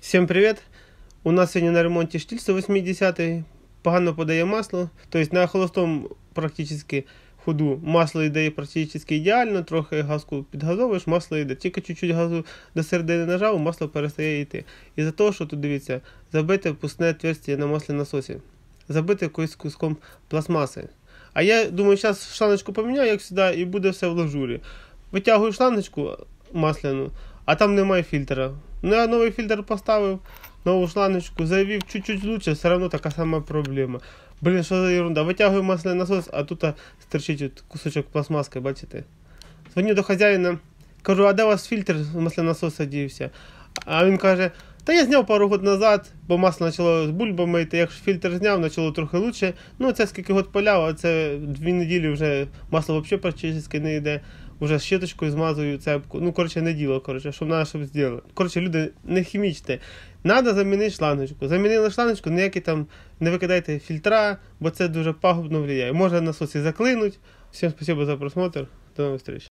Всім привіт! У нас сьогодні на ремонті штіль 180 погано подає масло. Тобто на холостому практично ходу масло йде практично ідеально, трохи газку підгазовуєш, масло йде. Тільки чуть-чуть газу до середини нажав, масло перестає йти. І за того, що тут дивіться, забите пусне тверстя на маслі насосі, забите якоюсь куском пластмаси. А я думаю, зараз шланочку поміняю, як завжди, і буде все в лажурі. Витягую шланочку масляну а там немає фільтра. Ну я новий фільтр поставив, нову шланочку завів, чуть-чуть лучше, все одно така сама проблема. Блін, що за ерунда? Витягую масляний насос, а тут стерчить кусочок пластмаски, бачите? Дзвоню до хазяїна, кажу, а де у вас фільтр маслянасоса дівся? А він каже, та я зняв пару год назад, бо масло почало з бульбами, та як фільтр зняв, почало трохи краще. Ну це скільки год поляв, а це дві неділі вже масло взагалі практично не йде. Уже щіточкою змазую цепку. Ну, коротше, не діло, коротше, щоб треба, щоб зробили. Коротше, люди, не хімічте. Надо замінити шланочку. Замінили шланочку, ніякі там не викидайте фільтра, бо це дуже пагубно впливає. Можна насосі заклинуть. Всім спасибо за просмотр. До нових зустрічей.